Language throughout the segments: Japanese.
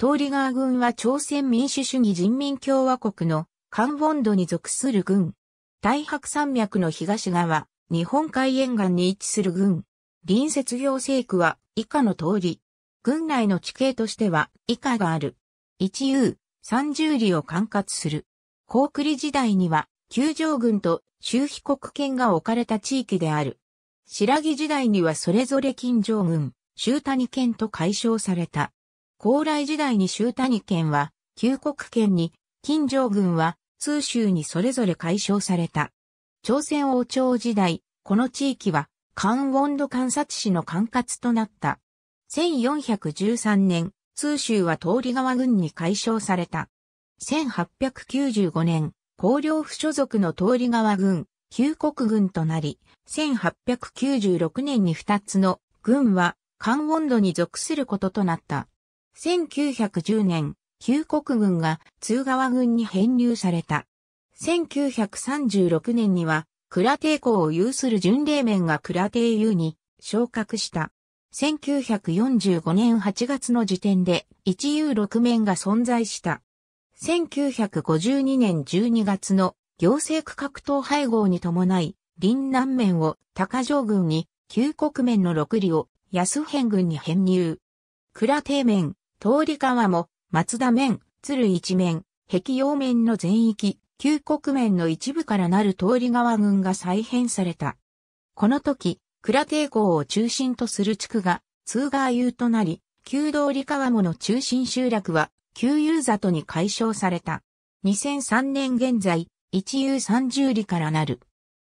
通り川軍は朝鮮民主主義人民共和国のカンウンドに属する軍。大白山脈の東側、日本海沿岸に位置する軍。隣接行政区は以下の通り。軍内の地形としては以下がある。一遊、三十里を管轄する。高句麗時代には、九条軍と周被国権が置かれた地域である。白木時代にはそれぞれ金城軍、周谷県と解消された。高麗時代に州谷県は、旧国県に、金城軍は、通州にそれぞれ解消された。朝鮮王朝時代、この地域は、関温度観察市の管轄となった。1413年、通州は通り川郡に解消された。1895年、高領府所属の通り川郡、旧国軍となり、1896年に2つの軍は、関温度に属することとなった。1910年、旧国軍が通川軍に編入された。1936年には、倉帝校を有する巡礼面が倉帝優に昇格した。1945年8月の時点で一優六面が存在した。1952年12月の行政区格闘配合に伴い、林南面を高城軍に、旧国面の六里を安辺軍に編入。倉帝面、通り川も、松田面、鶴一面、壁用面の全域、旧国面の一部からなる通り川群が再編された。この時、倉抵抗を中心とする地区が、通川遊となり、旧通り川もの中心集落は、旧遊里に解消された。2003年現在、一遊三十里からなる。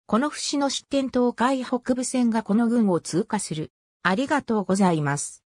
この節の出店東海北部線がこの群を通過する。ありがとうございます。